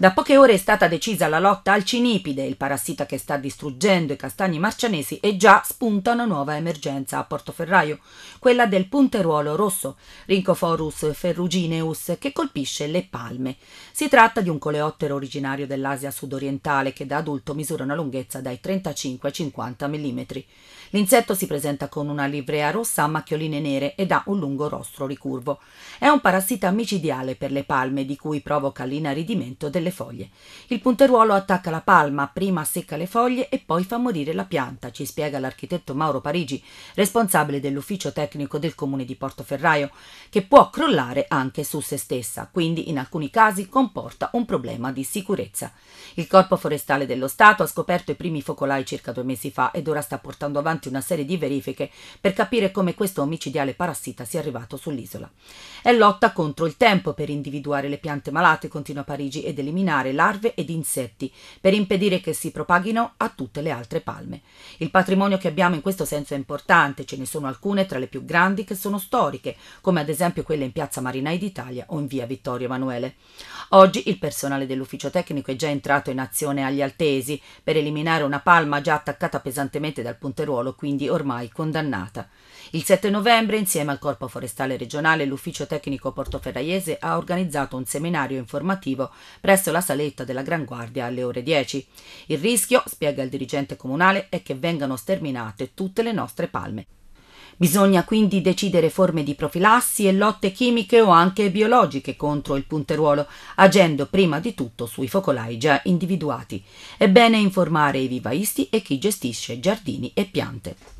Da poche ore è stata decisa la lotta al cinipide, il parassita che sta distruggendo i castagni marcianesi e già spunta una nuova emergenza a Portoferraio, quella del punteruolo rosso, Rincoforus ferrugineus, che colpisce le palme. Si tratta di un coleottero originario dell'Asia sudorientale che da adulto misura una lunghezza dai 35 ai 50 mm. L'insetto si presenta con una livrea rossa a macchioline nere ed ha un lungo rostro ricurvo. È un parassita micidiale per le palme di cui provoca l'inaridimento delle delle foglie. Il punteruolo attacca la palma, prima secca le foglie e poi fa morire la pianta, ci spiega l'architetto Mauro Parigi, responsabile dell'ufficio tecnico del comune di Portoferraio, che può crollare anche su se stessa, quindi in alcuni casi comporta un problema di sicurezza. Il Corpo Forestale dello Stato ha scoperto i primi focolai circa due mesi fa ed ora sta portando avanti una serie di verifiche per capire come questo omicidiale parassita sia arrivato sull'isola. È lotta contro il tempo per individuare le piante malate, continua Parigi, ed eliminare eliminare larve ed insetti per impedire che si propaghino a tutte le altre palme. Il patrimonio che abbiamo in questo senso è importante, ce ne sono alcune tra le più grandi che sono storiche, come ad esempio quelle in Piazza Marinai d'Italia o in Via Vittorio Emanuele. Oggi il personale dell'ufficio tecnico è già entrato in azione agli Altesi per eliminare una palma già attaccata pesantemente dal punteruolo, quindi ormai condannata. Il 7 novembre, insieme al Corpo Forestale Regionale l'Ufficio Tecnico Portoferraiese, ha organizzato un seminario informativo presso presso la saletta della Gran Guardia alle ore 10. Il rischio, spiega il dirigente comunale, è che vengano sterminate tutte le nostre palme. Bisogna quindi decidere forme di profilassi e lotte chimiche o anche biologiche contro il punteruolo, agendo prima di tutto sui focolai già individuati. È bene informare i vivaisti e chi gestisce giardini e piante.